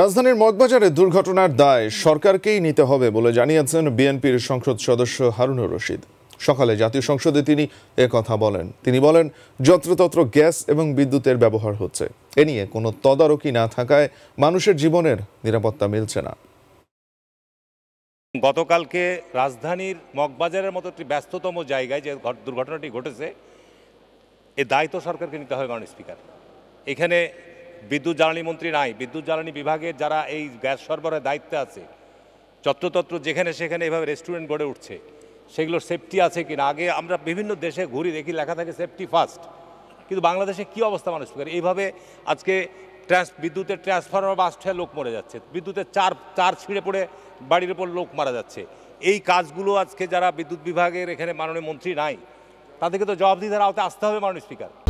রাজধানীর মগবাজারে দুর্ঘটনার দায় সরকারকেই নিতে হবে বলে জানিয়েছেন বিএনপির সংসদ সদস্য হারুনুর রশিদ সকালে জাতীয় সংসদে তিনি কথা বলেন তিনি বলেন যত্রতত্র গ্যাস এবং বিদ্যুতের ব্যবহার হচ্ছে এ নিয়ে কোনো তদারকি না থাকায় মানুষের জীবনের নিরাপত্তা মিলছে না গতকালকে রাজধানীর মগবাজারের মতো একটি ব্যস্ততম জায়গায় যে দুর্ঘটনাটি ঘটেছে এ দায়িত্ব সরকারকে নিতে হবে মাননীয় স্পিকার এখানে বিদ্যুৎ জ্বালানি মন্ত্রী নাই বিদ্যুৎ জ্বালানি বিভাগের যারা এই গ্যাস সরবরাহের দায়িত্বে আছে চত্রতত্র যেখানে সেখানে এভাবে রেস্টুরেন্ট গড়ে উঠছে সেগুলোর সেফটি আছে কি না আগে আমরা বিভিন্ন দেশে ঘুরি দেখি লেখা থাকে সেফটি ফার্স্ট কিন্তু বাংলাদেশে কি অবস্থা মানুষ করে এইভাবে আজকে ট্রান্স বিদ্যুতের ট্রান্সফরমার বাস্টায় লোক মরে যাচ্ছে বিদ্যুতের চার চার ছিঁড়ে পড়ে বাড়ির ওপর লোক মারা যাচ্ছে এই কাজগুলো আজকে যারা বিদ্যুৎ বিভাগের এখানে মাননীয় মন্ত্রী নাই তাদেরকে তো জবাবদিহিতার আওতায় আসতে হবে মাননীয় স্পিকার